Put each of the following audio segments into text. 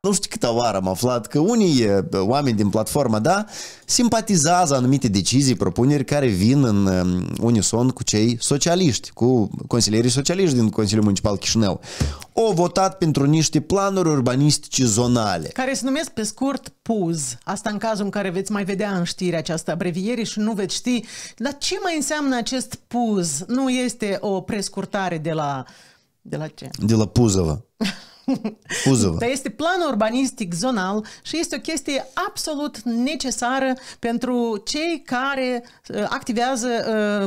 nu știu câte oară am aflat că unii oameni din platforma, da, simpatizează anumite decizii, propuneri care vin în um, unison cu cei socialiști, cu consilierii socialiști din Consiliul Municipal Chișinău. O votat pentru niște planuri urbanistice zonale. Care se numesc pe scurt PUZ. Asta în cazul în care veți mai vedea în știri această abreviere și nu veți ști. Dar ce mai înseamnă acest PUZ? Nu este o prescurtare de la... De la ce? De la Puzova. Uzul. Dar este plan urbanistic zonal și este o chestie absolut necesară pentru cei care uh, activează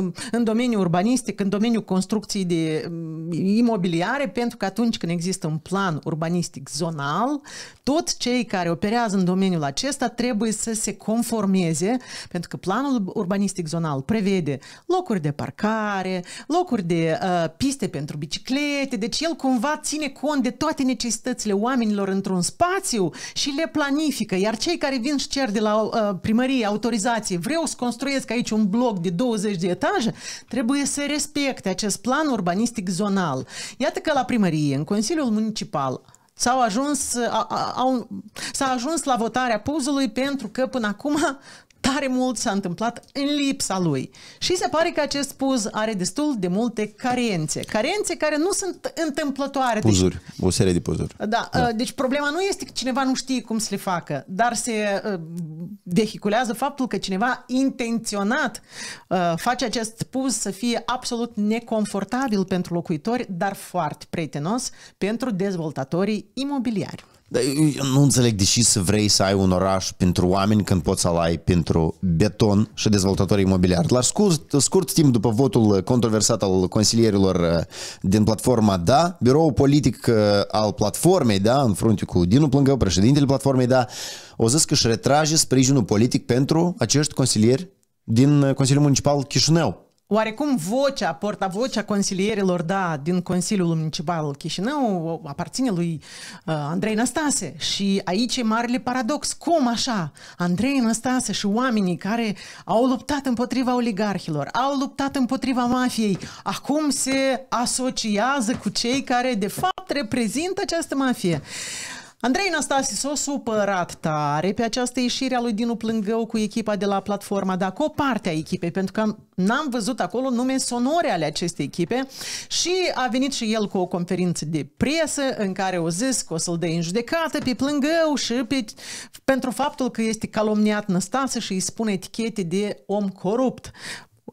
uh, în domeniul urbanistic, în domeniul construcției de mm, imobiliare, pentru că atunci când există un plan urbanistic zonal, toți cei care operează în domeniul acesta trebuie să se conformeze, pentru că planul urbanistic zonal prevede locuri de parcare, locuri de uh, piste pentru biciclete, deci el cumva ține cont de toate necesitățile oamenilor într-un spațiu și le planifică. Iar cei care vin și cer de la uh, primărie autorizație, vreau să construiesc aici un bloc de 20 de etaje, trebuie să respecte acest plan urbanistic zonal. Iată că la primărie, în Consiliul Municipal, s-au ajuns, uh, a, a, s-a ajuns la votarea puzului pentru că până acum tare mult s-a întâmplat în lipsa lui. Și se pare că acest puz are destul de multe carențe. Carențe care nu sunt întâmplătoare. Deci- puzuri, deci, o serie de puzuri. Da, da, uh, deci problema nu este că cineva nu știe cum să le facă, dar se uh, vehiculează faptul că cineva intenționat uh, face acest puz să fie absolut neconfortabil pentru locuitori, dar foarte prietenos pentru dezvoltatorii imobiliari. Dar eu nu înțeleg de ce să vrei să ai un oraș pentru oameni când poți să-l ai pentru beton și dezvoltatori imobiliari. La scurt, scurt timp după votul controversat al consilierilor uh, din platforma DA, biroul politic uh, al platformei DA, în frunte cu Dinu Plângău, președintele platformei DA, o zis că își retrage sprijinul politic pentru acești consilieri din uh, Consiliul Municipal Chișinău. Oarecum vocea, portavocea consilierilor, da, din Consiliul Municipal Chișinău aparține lui uh, Andrei Năstase. Și aici e marele paradox. Cum așa? Andrei Năstase și oamenii care au luptat împotriva oligarhilor, au luptat împotriva mafiei, acum se asociază cu cei care, de fapt, reprezintă această mafie. Uh, Andrei Năstase s-a supărat tare pe această ieșire a lui Dinu Plângău cu echipa de la platforma, dar cu o parte a echipei, pentru că n-am văzut acolo nume sonore ale acestei echipe și a venit și el cu o conferință de presă în care o zis că o să-l dea în judecată pe Plângău și pe, pentru faptul că este calomniat Năstase și îi spune etichete de om corupt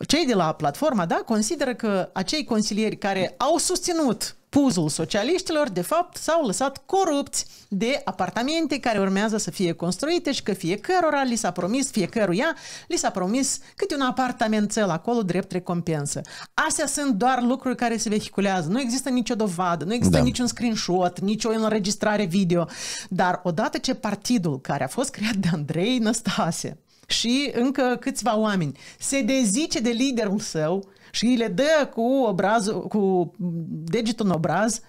cei de la platforma, da, consideră că acei consilieri care au susținut puzul socialiștilor, de fapt, s-au lăsat corupți de apartamente care urmează să fie construite și că fiecărora li s-a promis, fiecăruia li s-a promis câte un apartament cel acolo drept recompensă. Astea sunt doar lucruri care se vehiculează. Nu există nicio dovadă, nu există da. niciun screenshot, nicio înregistrare video. Dar odată ce partidul care a fost creat de Andrei Năstase, și încă câțiva oameni. Se dezice de liderul său și îi le dă cu, obrazul, cu degetul în obraz uh,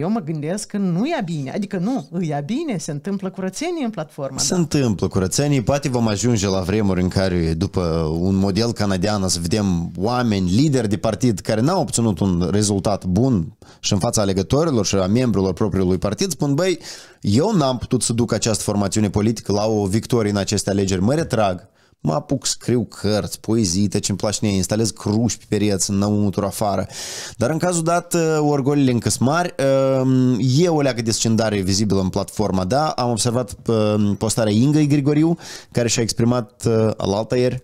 eu mă gândesc că nu e bine. Adică nu, e bine, se întâmplă curățenie în platforma. Se da. întâmplă curățenie, poate vom ajunge la vremuri în care, după un model canadian, să vedem oameni, lideri de partid care n-au obținut un rezultat bun și în fața alegătorilor și a membrilor propriului partid, spun, băi, eu n-am putut să duc această formațiune politică la o victorie în aceste alegeri, mă retrag Mă apuc, scriu cărți, poezii, ce îmi place instalez cruși pe pereți, înăuntru, afară. Dar în cazul dat, uh, orgolile încă sunt mari. Um, e o leacă scendare vizibilă în platforma, da? Am observat uh, postarea Ingei Grigoriu, care și-a exprimat uh, alaltă ieri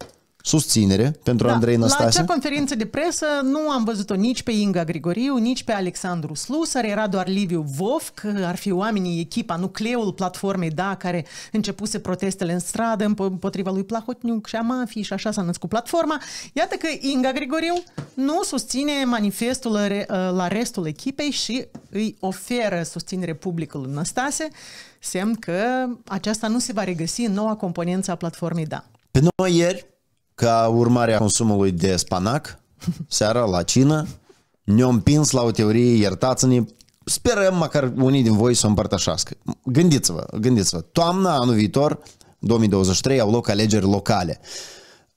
susținere pentru da. Andrei Năstase. La acea conferință de presă nu am văzut-o nici pe Inga Grigoriu, nici pe Alexandru Slusar, era doar Liviu Vovc, ar fi oamenii, echipa, nucleul platformei DA, care începuse protestele în stradă împotriva lui Plahotniuc și a mafii și așa s-a născut platforma. Iată că Inga Grigoriu nu susține manifestul ă, la restul echipei și îi oferă susținere publicului Năstase, semn că aceasta nu se va regăsi în noua componență a platformei DA. Pe noi ieri, ca urmare a consumului de spanac, seara la cină, ne o împins la o teorie, iertați-ne, sperăm măcar unii din voi să o împărtășească. Gândiți-vă, gândiți-vă, toamna anul viitor, 2023, au loc alegeri locale.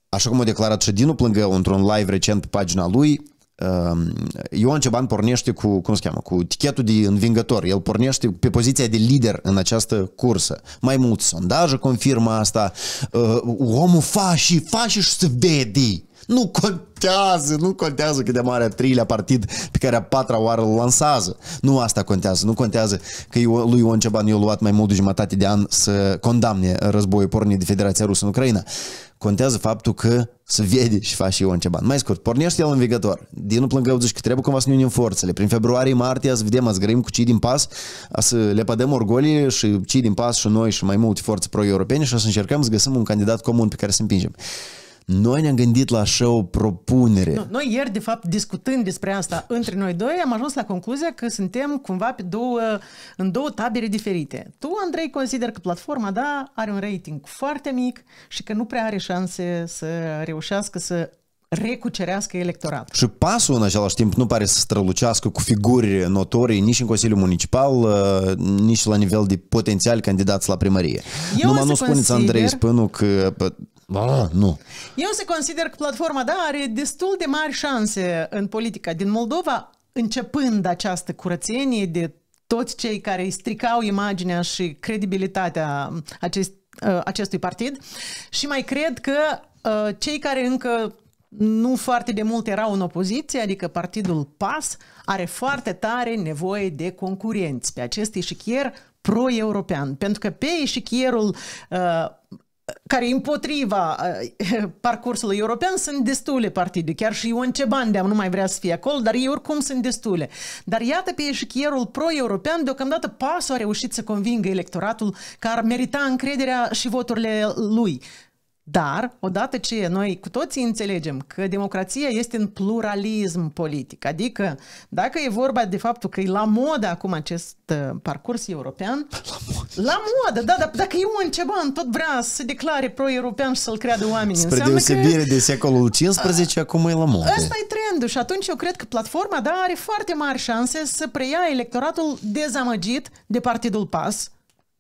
Așa cum a declarat și Dinu Plângău într-un live recent pe pagina lui, Ehm, Ioan Ceban pornește cu, cum se cheamă, cu tichetul de învingător. El pornește pe poziția de lider în această cursă. Mai mult sondaje confirmă asta. Ehm, omul și fa și se vede. Nu contează, nu contează cât de mare a treilea partid pe care a patra oară îl lansează. Nu asta contează, nu contează că lui Ion Ceban i-a luat mai mult de jumătate de an să condamne războiul pornit de Federația Rusă în Ucraina contează faptul că să vede și faci și eu ceva. Mai scurt, pornește el în vigător. Din nu plângă, zici că trebuie cumva să ne unim forțele. Prin februarie, martie, să vedem, să grăim cu cei din pas, să le pădem orgolii și cei din pas și noi și mai multe forțe pro-europene și o să încercăm să găsim un candidat comun pe care să împingem. Noi ne-am gândit la așa o propunere. Nu, noi ieri, de fapt, discutând despre asta între noi doi, am ajuns la concluzia că suntem cumva pe două, în două tabere diferite. Tu, Andrei, consider că platforma, da, are un rating foarte mic și că nu prea are șanse să reușească să recucerească electorat. Și pasul în același timp nu pare să strălucească cu figuri notorii nici în Consiliul Municipal, uh, nici la nivel de potențial candidați la primărie. Eu Numai nu spuneți, consider... Andrei Spânu, că Ba, nu. Eu se consider că platforma, da, are destul de mari șanse în politica din Moldova, începând această curățenie de toți cei care îi stricau imaginea și credibilitatea acest, uh, acestui partid și mai cred că uh, cei care încă nu foarte de mult erau în opoziție, adică partidul PAS are foarte tare nevoie de concurenți pe acest ieșichier pro-european, pentru că pe ieșichierul uh, care împotriva uh, parcursului european sunt destule partide, chiar și Ion Ceban de nu mai vrea să fie acolo, dar ei oricum sunt destule. Dar iată pe eșichierul pro-european, deocamdată PASO a reușit să convingă electoratul că ar merita încrederea și voturile lui. Dar, odată ce noi cu toții înțelegem că democrația este în pluralism politic, adică dacă e vorba de faptul că e la modă acum acest uh, parcurs european, la modă, la modă da, dar dacă eu un ceva în tot vrea să declare pro-european și să-l creadă oamenii, Spre deosebire că... de secolul XV, a, acum e la modă. Asta e trendul și atunci eu cred că platforma da, are foarte mari șanse să preia electoratul dezamăgit de Partidul PAS,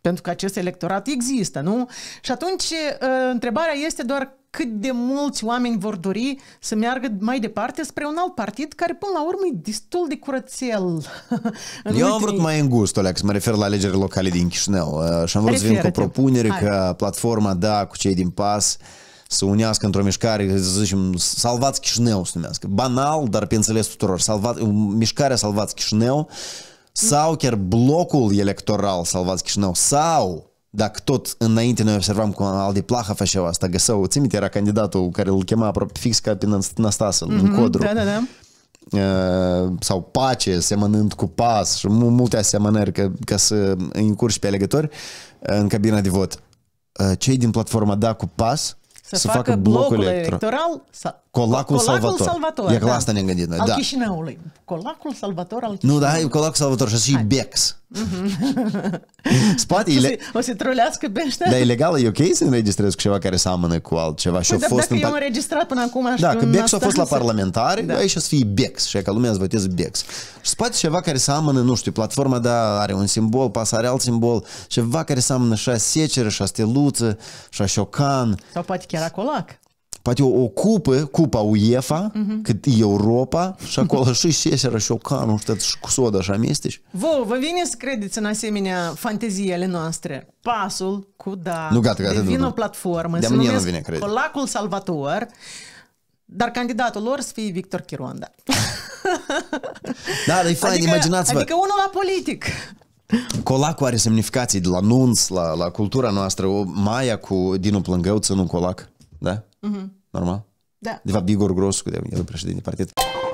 pentru că acest electorat există, nu? Și atunci uh, întrebarea este doar cât de mulți oameni vor dori să meargă mai departe spre un alt partid care până la urmă e destul de curățel. Eu am vrut mai îngust, Alex, mă refer la alegerile locale din Chișinău uh, și am vrut să vin cu o propunere că platforma, da, cu cei din PAS să unească într-o mișcare, să zicem, salvați Chișinău, să numească. Banal, dar pe înțeles tuturor, mișcarea salvați Chișinău sau chiar blocul electoral salvați Chișinău, sau dacă tot înainte noi observam cum Aldi Plaha făcea asta, găsău, ții era candidatul care îl chema aproape fix ca pe Nastasă, mm-hmm, în mhm, codru. Da, da, da. Uh, sau pace, semănând cu pas și multe asemănări ca, ca să încurci pe alegători uh, în cabina de vot. Uh, cei din platforma Da cu pas să, să facă, facă blocul electoral, electoral Colacul, Salvator. Salvator. E la da. asta ne-am gândit noi. Al da. Chișinăului. Colacul Salvator al Chișinăului. Nu, da, e Colacul Salvator și așa și Bex. Mm-hmm. Spate, ele... O să trolească pe ăștia. Dar e legal, e ok să înregistrezi cu ceva care seamănă cu altceva. Și păi, dar fost dacă în... eu înregistrat până acum așa Da, că Bex a fost la parlamentari, da. aici o să fie Bex și că lumea îți votez Bex. Și spate ceva care seamănă, nu știu, platforma, da, are un simbol, pasa alt simbol, ceva care seamănă și a seceră, și a steluță, și a șocan. Sau poate chiar a colac poate o cupă, cupa UEFA, mm-hmm. cât Europa și acolo și șeseră și o ăsta și cu soda și amesteci. Vă, vă vine să credeți în asemenea fanteziile noastre? Pasul cu da, nu, gata, gata, devin o platformă, se numesc vine, cred. Colacul Salvator, dar candidatul lor să fie Victor Chironda. da, dar e fain, adică, imaginați-vă. Adică unul la politic. Colacul are semnificații de la nunț, la, la cultura noastră. O, Maia cu Dinu Plângău țin un colac, da? Mm-hmm. Normal? Da. De fapt, Igor Groscu de el președinte partid.